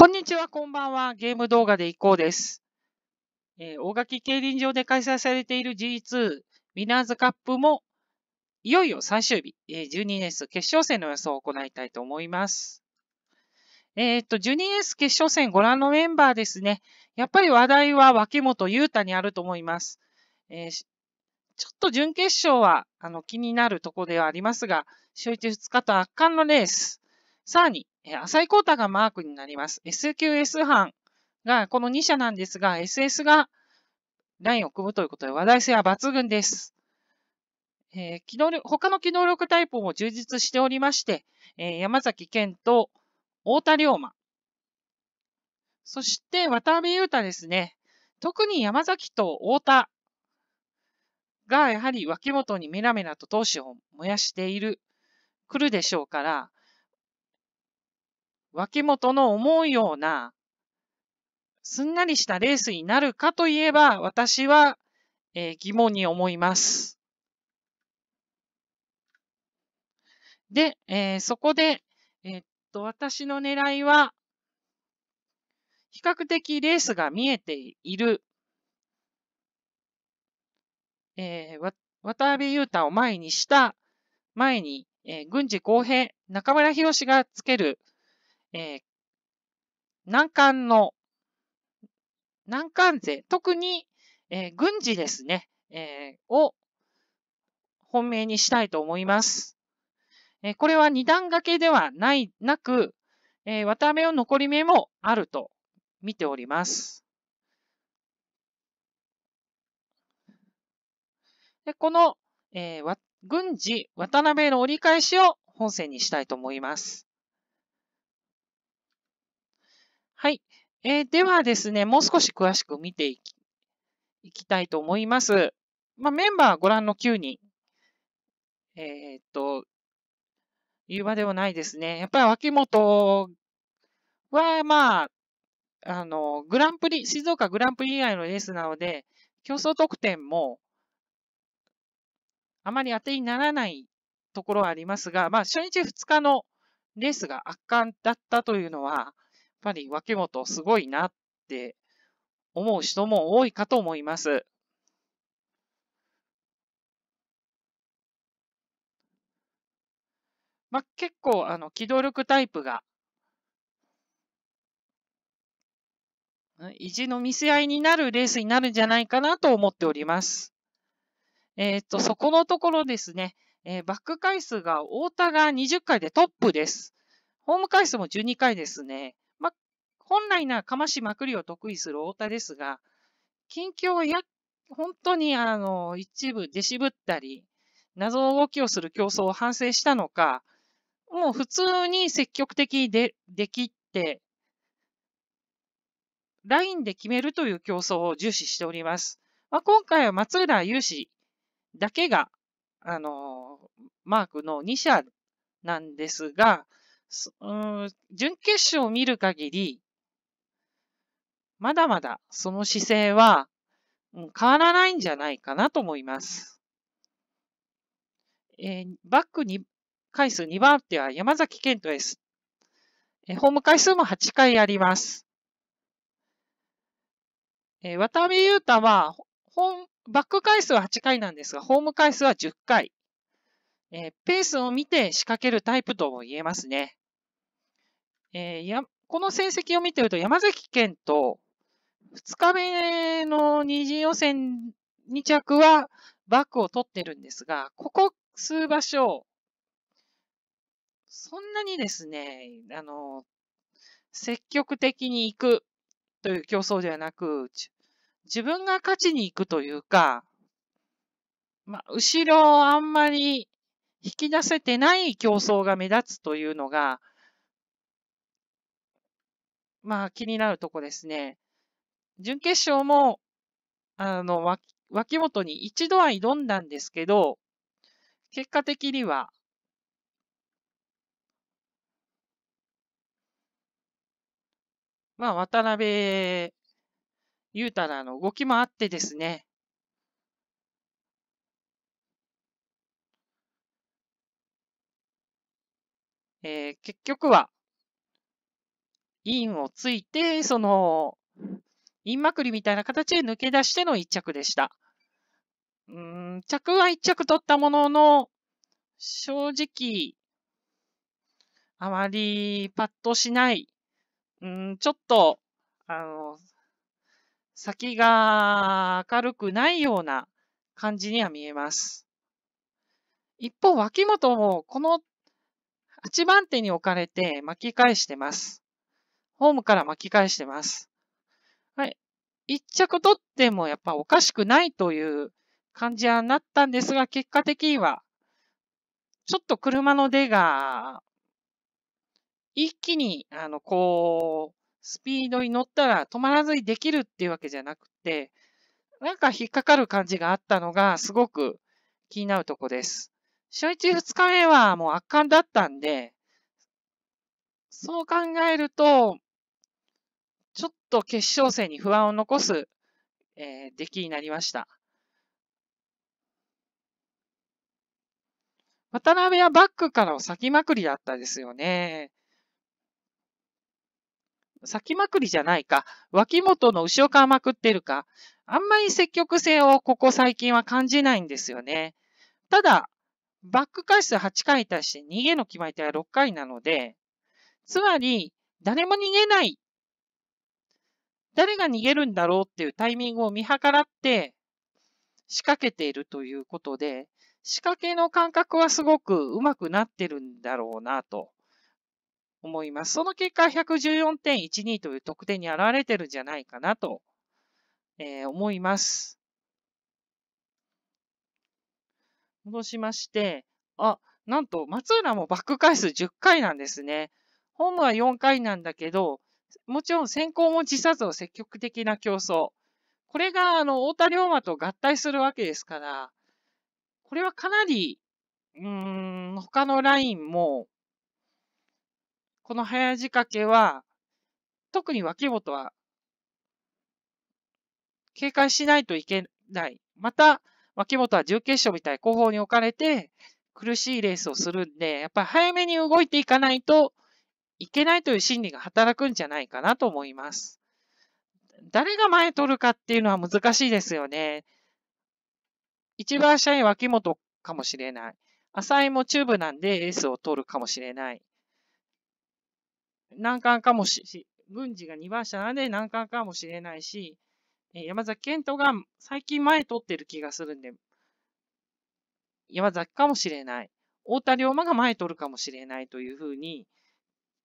こんにちは、こんばんは。ゲーム動画でいこうです。えー、大垣競輪場で開催されている G2 ウィナーズカップも、いよいよ最終日、えー、12レース決勝戦の予想を行いたいと思います。えー、っと、12レース決勝戦ご覧のメンバーですね。やっぱり話題は脇本優太にあると思います。えーちょっと準決勝はあの気になるところではありますが、初日2日と圧巻のレース。さらに、浅井光太がマークになります。SQS 班が、この2社なんですが、SS がラインを組むということで、話題性は抜群です。えー、機能力他の機能力タイプも充実しておりまして、えー、山崎健と太田龍馬、そして渡辺裕太ですね。特に山崎と太田がやはり脇本にメラメラと闘志を燃やしている、来るでしょうから、脇本の思うような、すんなりしたレースになるかといえば、私は、えー、疑問に思います。で、えー、そこで、えー、っと、私の狙いは、比較的レースが見えている、えー、渡辺裕太を前にした、前に、えー、郡司公平、中村博がつけるえー、難関の、難関税、特に、えー、軍事ですね、えー、を本命にしたいと思います。えこれは二段掛けではない、なく、え渡辺の残り目もあると見ております。でこの、えー、軍事、渡辺の折り返しを本線にしたいと思います。えー、ではですね、もう少し詳しく見ていきいきたいと思います。まあ、メンバーご覧の9人。えー、っと、言う場ではないですね。やっぱり脇本は、まあ、あの、グランプリ、静岡グランプリ以外のレースなので、競争得点も、あまり当てにならないところはありますが、まあ、初日2日のレースが圧巻だったというのは、ぱり脇本すごいなって思う人も多いかと思います。まあ、結構、あの、機動力タイプが、意地の見せ合いになるレースになるんじゃないかなと思っております。えっ、ー、と、そこのところですね、えー、バック回数が太田が20回でトップです。ホーム回数も12回ですね。本来ならかましまくりを得意する太田ですが、近況をや本当にあの一部出ぶったり、謎動きをする競争を反省したのか、もう普通に積極的でできって、ラインで決めるという競争を重視しております。まあ、今回は松浦雄志だけが、あのマークの2社なんですが、うん、準決勝を見る限り、まだまだその姿勢は、うん、変わらないんじゃないかなと思います。えー、バックに回数2番手は山崎健人です。えー、ホーム回数も8回あります。えー、渡辺裕太は、バック回数は8回なんですが、ホーム回数は10回。えー、ペースを見て仕掛けるタイプとも言えますね。えー、やこの成績を見てると、山崎健人、2日目の二次予選2着はバックを取ってるんですが、ここ数場所、そんなにですね、あの、積極的に行くという競争ではなく、自分が勝ちに行くというか、まあ、後ろをあんまり引き出せてない競争が目立つというのが、まあ気になるとこですね。準決勝も、あの、脇脇本に一度は挑んだんですけど、結果的には、まあ、渡辺裕太らの動きもあってですね、えー、結局は、インをついて、その、ンまくりみたいな形で抜け出しての1着でした。うーん、着は1着取ったものの、正直、あまりパッとしない。うーん、ちょっと、あの、先が明るくないような感じには見えます。一方、脇本もこの8番手に置かれて巻き返してます。ホームから巻き返してます。一着取ってもやっぱおかしくないという感じはなったんですが、結果的には、ちょっと車の出が、一気に、あの、こう、スピードに乗ったら止まらずにできるっていうわけじゃなくて、なんか引っかかる感じがあったのが、すごく気になるとこです。初日二日目はもう圧巻だったんで、そう考えると、ちょっと決勝戦に不安を残す、えー、出来になりました。渡辺はバックからを先まくりだったですよね。先まくりじゃないか、脇元の後ろからまくってるか、あんまり積極性をここ最近は感じないんですよね。ただ、バック回数8回に対して逃げの決まり手は6回なので、つまり、誰も逃げない誰が逃げるんだろうっていうタイミングを見計らって仕掛けているということで、仕掛けの感覚はすごくうまくなってるんだろうなと思います。その結果114.12という得点に現れてるんじゃないかなと、えー、思います。戻しまして、あ、なんと松浦もバック回数10回なんですね。ホームは4回なんだけど、もちろん先行も辞さずの積極的な競争。これが、あの、太田龍馬と合体するわけですから、これはかなり、うーん、他のラインも、この早仕掛けは、特に脇本は、警戒しないといけない。また、脇本は準決勝みたい後方に置かれて、苦しいレースをするんで、やっぱり早めに動いていかないと、いけないという心理が働くんじゃないかなと思います。誰が前取るかっていうのは難しいですよね。一番下に脇本かもしれない。浅井もチューブなんでエースを取るかもしれない。難関かもし、軍事が2番下なんで難関かもしれないし、山崎健人が最近前取ってる気がするんで、山崎かもしれない。太田龍馬が前取るかもしれないというふうに、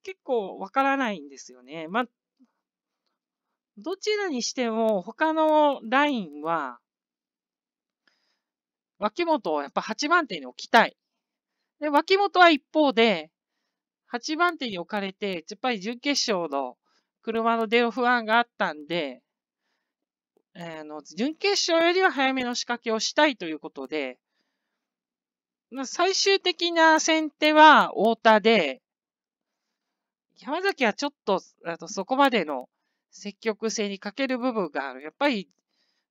結構わからないんですよね。まあ、どちらにしても他のラインは、脇本をやっぱ8番手に置きたい。で、脇本は一方で、8番手に置かれて、やっぱり準決勝の車の出の不安があったんで、えー、の準決勝よりは早めの仕掛けをしたいということで、最終的な先手は太田で、山崎はちょっと、あとそこまでの積極性に欠ける部分がある。やっぱり、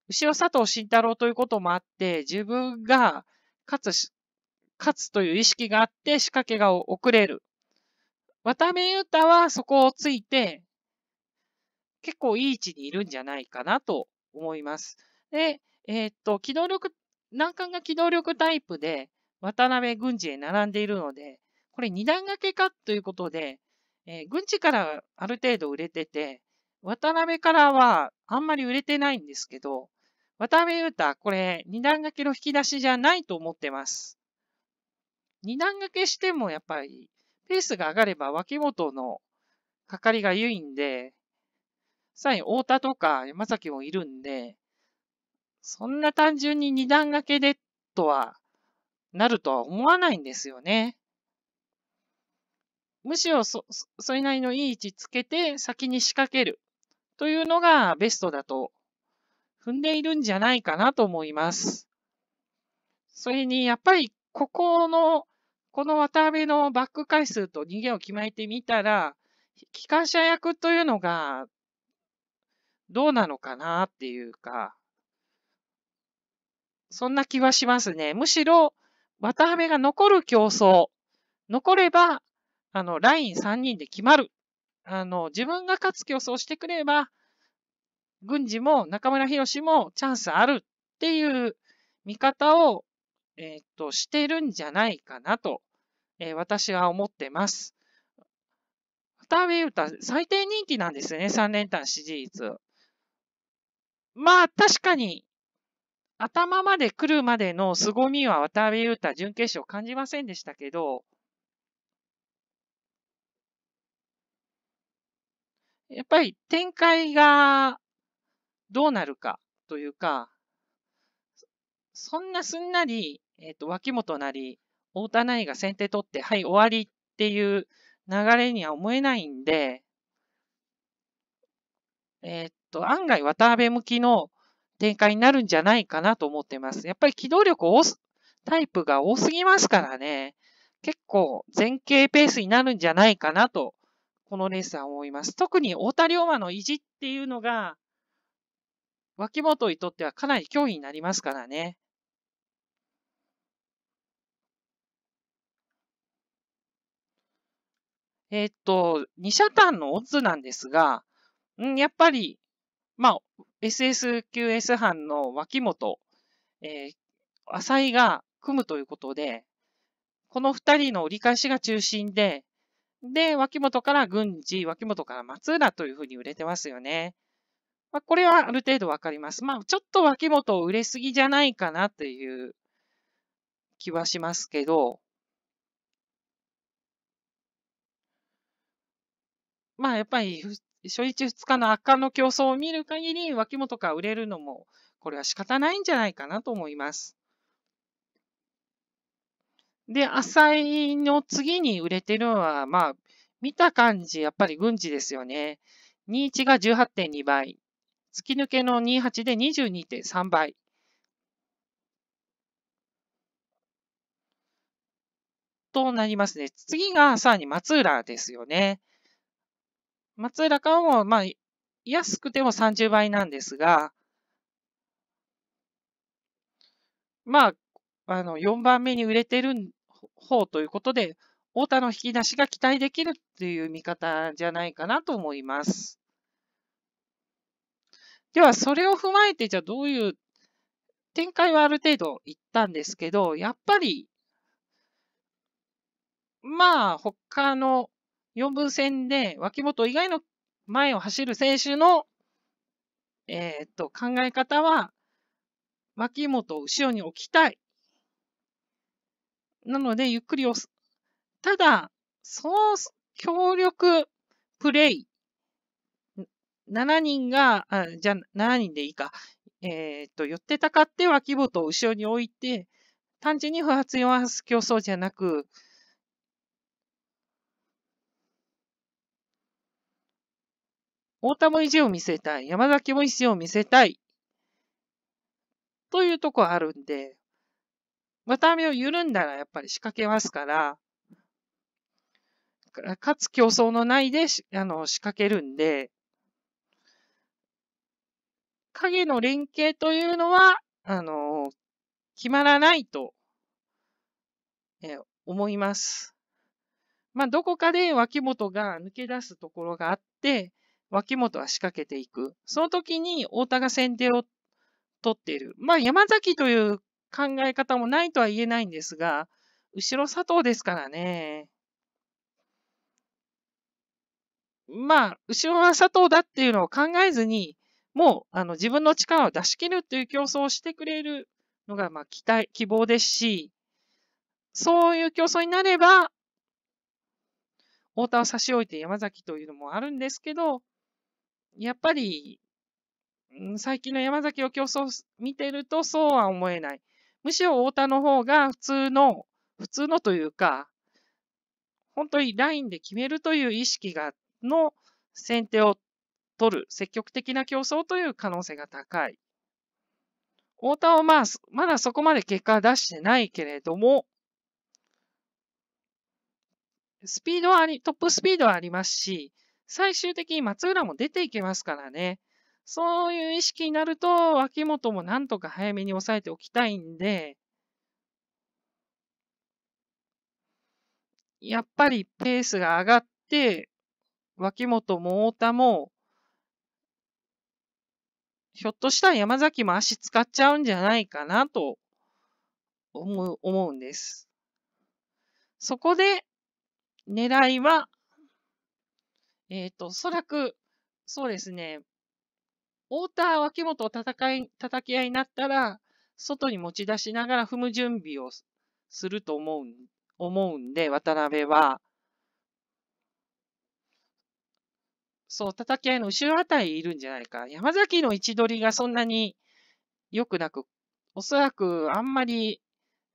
後ろ佐藤慎太郎ということもあって、自分が勝つ、勝つという意識があって仕掛けが遅れる。渡辺裕太はそこをついて、結構いい位置にいるんじゃないかなと思います。で、えー、っと、機動力、難関が機動力タイプで、渡辺軍事へ並んでいるので、これ二段掛けかということで、えー、軍事からある程度売れてて、渡辺からはあんまり売れてないんですけど、渡辺裕太、これ、二段掛けの引き出しじゃないと思ってます。二段掛けしてもやっぱり、ペースが上がれば脇元のかかりが優いんで、さらに太田とか山崎もいるんで、そんな単純に二段掛けでとは、なるとは思わないんですよね。むしろそ、それなりのいい位置つけて先に仕掛けるというのがベストだと踏んでいるんじゃないかなと思います。それに、やっぱりここの、この渡辺のバック回数と逃げを決めてみたら、機関車役というのがどうなのかなっていうか、そんな気はしますね。むしろ、渡辺が残る競争、残ればあの、ライン3人で決まる。あの、自分が勝つ競争をしてくれば、軍事も中村博もチャンスあるっていう見方を、えっ、と、してるんじゃないかなと、えー、私は思ってます。渡辺裕太、最低人気なんですね、3連単支持率。まあ、確かに、頭まで来るまでの凄みは渡辺裕太準決勝感じませんでしたけど、やっぱり展開がどうなるかというか、そんなすんなり、えっ、ー、と、脇本なり、太田内が先手取って、はい、終わりっていう流れには思えないんで、えっ、ー、と、案外渡辺向きの展開になるんじゃないかなと思ってます。やっぱり機動力をタイプが多すぎますからね、結構前傾ペースになるんじゃないかなとこのレースは思います。特に太田龍馬の意地っていうのが、脇本にとってはかなり脅威になりますからね。えー、っと、二車単のオッズなんですが、んやっぱり、まあ、s s q s 班の脇本、えー、浅井が組むということで、この2人の折り返しが中心で、で、脇本から郡司、脇本から松浦というふうに売れてますよね。まあ、これはある程度わかります。まあ、ちょっと脇本を売れすぎじゃないかなっていう気はしますけど、まあ、やっぱり、初日二日の圧巻の競争を見る限り、脇本が売れるのも、これは仕方ないんじゃないかなと思います。で、浅井の次に売れてるのは、まあ、見た感じ、やっぱり軍事ですよね。21が18.2倍。突き抜けの28で22.3倍。となりますね。次がさらに松浦ですよね。松浦かも、まあ、安くても30倍なんですが、まあ、あの、4番目に売れてる方ということで、太田の引き出しが期待できるっていう見方じゃないかなと思います。では、それを踏まえて、じゃあどういう展開はある程度言ったんですけど、やっぱり、まあ、他の4分線で脇本以外の前を走る選手の、えー、っと、考え方は、脇本を後ろに置きたい。なので、ゆっくり押す。ただ、そう、協力プレイ。7人が、あじゃあ、7人でいいか。えー、っと、寄ってたかって脇本を後ろに置いて、単純に不発弱発競争じゃなく、太田も意地を見せたい。山崎も意地を見せたい。というとこあるんで、渡辺を緩んだらやっぱり仕掛けますから、かつ競争のないであの仕掛けるんで、影の連携というのは、あの、決まらないと、え思います。まあ、どこかで脇本が抜け出すところがあって、脇本は仕掛けていく。その時に太田が先手を取っている。まあ、山崎という考え方もないとは言えないんですが、後ろ佐藤ですからね。まあ、後ろは佐藤だっていうのを考えずに、もうあの自分の力を出し切るっていう競争をしてくれるのが、まあ、期待、希望ですし、そういう競争になれば、太田を差し置いて山崎というのもあるんですけど、やっぱり、最近の山崎を競争見てるとそうは思えない。むしろ太田の方が普通の、普通のというか、本当にラインで決めるという意識が、の先手を取る、積極的な競争という可能性が高い。太田はまあ、まだそこまで結果は出してないけれども、スピードはあり、トップスピードはありますし、最終的に松浦も出ていけますからね。そういう意識になると、脇本もなんとか早めに抑えておきたいんで、やっぱりペースが上がって、脇本も太田も、ひょっとしたら山崎も足使っちゃうんじゃないかなと思う思うんです。そこで狙いは、えっ、ー、と、おそらく、そうですね、太田脇本を戦い、叩き合いになったら、外に持ち出しながら踏む準備をすると思うん思うんで、渡辺は。そう、叩き合いの後ろあたりいるんじゃないか。山崎の位置取りがそんなに良くなく、おそらくあんまり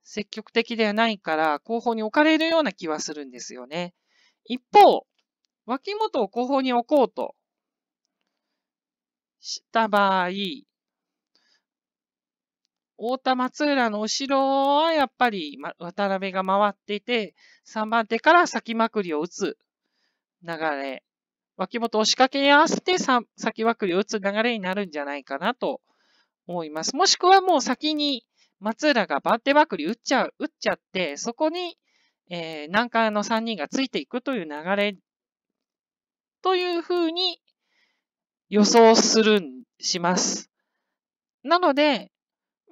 積極的ではないから、後方に置かれるような気はするんですよね。一方、脇本を後方に置こうとした場合、太田松浦の後ろはやっぱり渡辺が回っていて、3番手から先まくりを打つ流れ、脇本を仕掛け合わせて先まくりを打つ流れになるんじゃないかなと思います。もしくはもう先に松浦が番手まくり打っちゃう、打っちゃって、そこに、えー、南海の3人がついていくという流れというふうに予想する、ん、します。なので、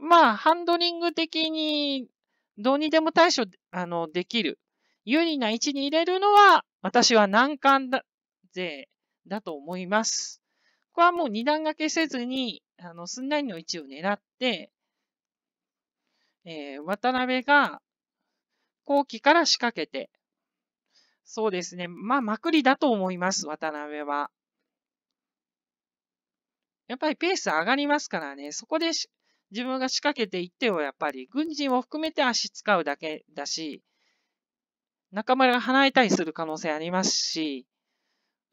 まあ、ハンドリング的にどうにでも対処あのできる、有利な位置に入れるのは、私は難関だぜ、だと思います。これはもう二段掛けせずに、あのすんなりの位置を狙って、えー、渡辺が後期から仕掛けて、そうですね、まあ、まくりだと思います、渡辺は。やっぱりペース上がりますからね、そこで自分が仕掛けていってはやっぱり軍人を含めて足使うだけだし、仲間が離れたりする可能性ありますし、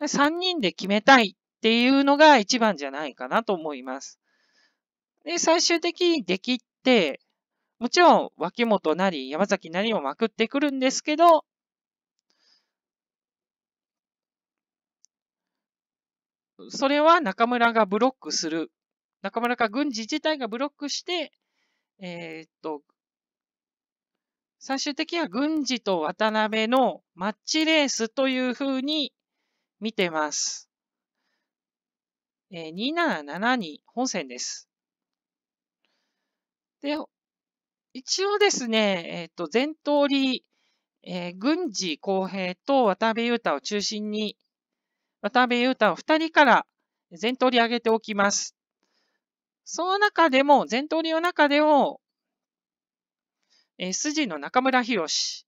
3人で決めたいっていうのが一番じゃないかなと思います。で、最終的にできって、もちろん脇本なり山崎なりもまくってくるんですけど、それは中村がブロックする。中村か軍事自体がブロックして、えー、っと、最終的には軍事と渡辺のマッチレースというふうに見てます。えー、2772本戦です。で、一応ですね、えっ、と、前通り、えー、軍事公平と渡辺裕太を中心に、渡辺裕太を2人から全通り上げておきます。その中でも、全通りの中でも、筋の中村博士。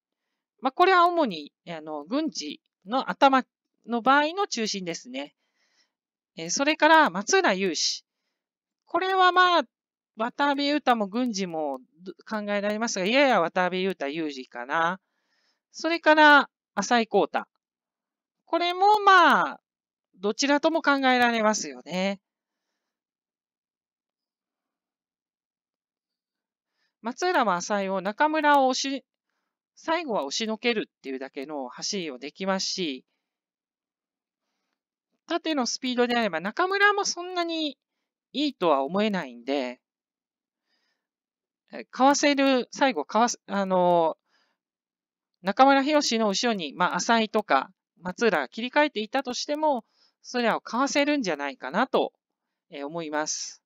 まあ、これは主に、あの、軍事の頭の場合の中心ですね。えそれから松浦雄志。これはまあ、渡辺裕太も軍事も考えられますが、いやいや渡辺裕太有事かな。それから、浅井光太。これもまあ、どちらとも考えられますよね。松浦は浅井を中村を押し、最後は押しのけるっていうだけの走りをできますし、縦のスピードであれば中村もそんなにいいとは思えないんで、かわせる、最後、かわす、あの、中村博の後ろに、まあ、浅井とか松浦が切り替えていたとしても、それらをかわせるんじゃないかなと思います。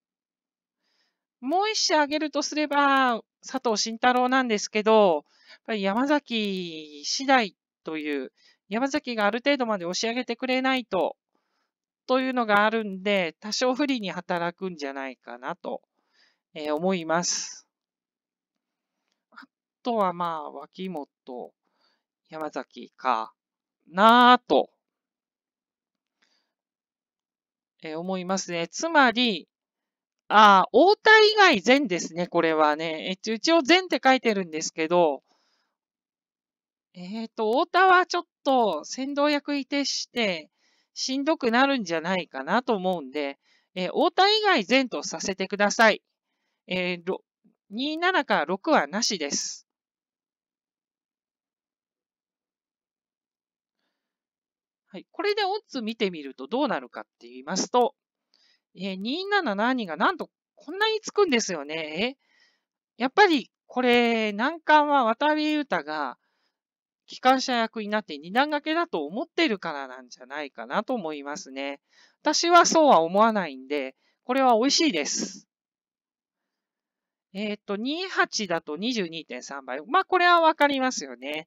もう一社挙げるとすれば、佐藤慎太郎なんですけど、やっぱり山崎次第という、山崎がある程度まで押し上げてくれないと、というのがあるんで、多少不利に働くんじゃないかなと、え思います。あとはまあ、脇本、山崎かなぁとえー、思いますね。つまり、ああ、大田以外全ですね、これはね。え一応全って書いてるんですけど、えっ、ー、と、大田はちょっと先導役いてして、しんどくなるんじゃないかなと思うんで、えー、田以外全とさせてください。えー、27か6はなしです。はい。これでオッズ見てみるとどうなるかって言いますと、えー、2772がなんとこんなにつくんですよね。やっぱりこれ、難関は渡辺裕太が機関車役になって二段掛けだと思ってるからなんじゃないかなと思いますね。私はそうは思わないんで、これは美味しいです。えっ、と、28だと22.3倍。まあ、これはわかりますよね。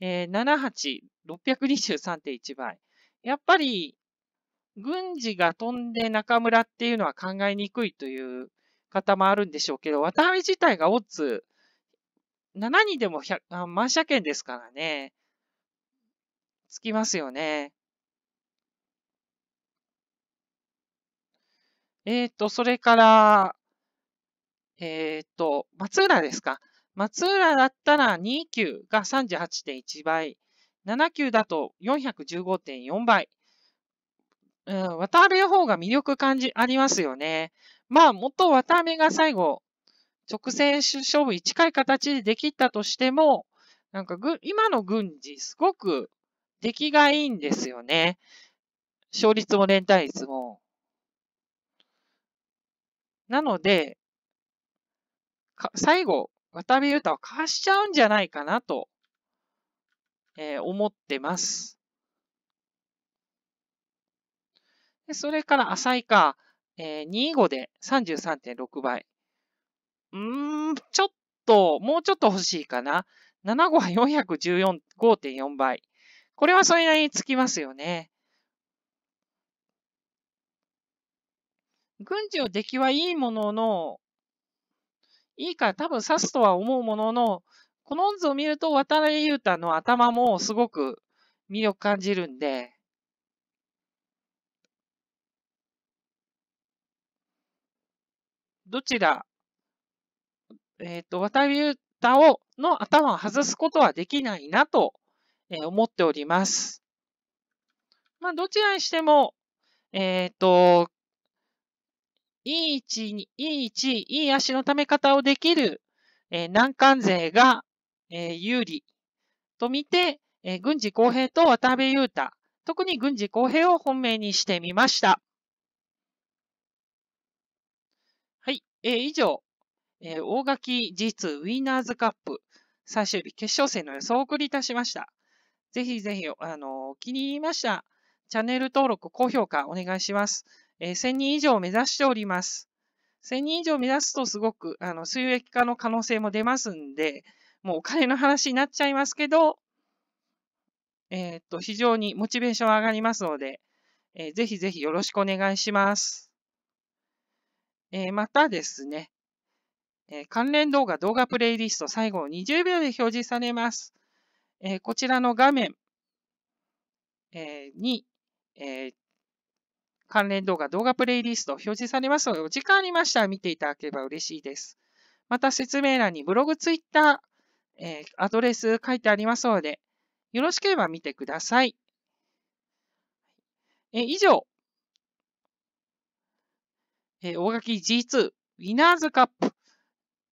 えー、78、623.1倍。やっぱり、軍事が飛んで中村っていうのは考えにくいという方もあるんでしょうけど、渡辺自体がオッズ、7人でも100万車券ですからね、つきますよね。えっ、ー、と、それから、えっ、ー、と、松浦ですか。松浦だったら2級が38.1倍、7級だと415.4倍。うん、渡辺の方が魅力感じありますよね。まあ、元渡辺が最後、直線勝負に近い形でできたとしても、なんかぐ、今の軍事、すごく出来がいいんですよね。勝率も連帯率も。なので、最後、渡辺裕太は貸しちゃうんじゃないかなと、えー、思ってます。でそれから浅井か、えー、25で33.6倍。うーん、ちょっと、もうちょっと欲しいかな。75は414.4倍。これはそれなりにつきますよね。軍事の出来はいいものの、いいか多分刺すとは思うものの、この音図を見ると渡辺裕太の頭もすごく魅力感じるんで、どちら、えっ、ー、と、渡辺裕太を、の頭を外すことはできないなと思っております。まあ、どちらにしても、えっ、ー、と、いい位置に、いい位置、いい足のため方をできる、えー、難関勢が、えー、有利と見て、えー、軍事公平と渡辺裕太、特に軍事公平を本命にしてみました。はい、えー、以上、えー、大垣 G2 ウィーナーズカップ最終日決勝戦の予想をお送りいたしました。ぜひぜひ、あのー、気に入りました。チャンネル登録、高評価お願いします。えー、1000人以上を目指しております。1000人以上目指すとすごく、あの、収益化の可能性も出ますんで、もうお金の話になっちゃいますけど、えー、っと、非常にモチベーション上がりますので、えー、ぜひぜひよろしくお願いします。えー、またですね、えー、関連動画、動画プレイリスト、最後20秒で表示されます。えー、こちらの画面、えー、に、えー、関連動画、動画プレイリスト表示されますので、お時間ありましたら見ていただければ嬉しいです。また説明欄にブログ、ツイッター、えー、アドレス書いてありますので、よろしければ見てください。え以上、えー、大垣 G2 ウィナーズカップ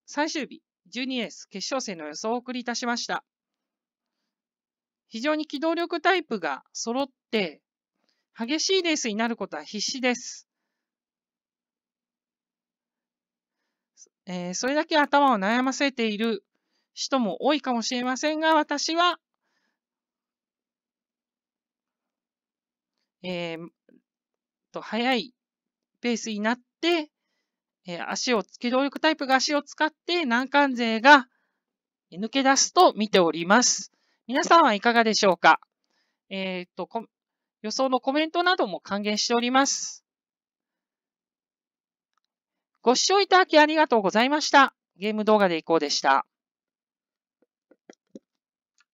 最終日 12S 決勝戦の予想をお送りいたしました。非常に機動力タイプが揃って、激しいレースになることは必至です。えー、それだけ頭を悩ませている人も多いかもしれませんが、私は、えー、と、早いペースになって、えー、足を、機動力タイプが足を使って難関勢が抜け出すと見ております。皆さんはいかがでしょうかえっ、と、予想のコメントなども還元しております。ご視聴いただきありがとうございました。ゲーム動画でいこうでした。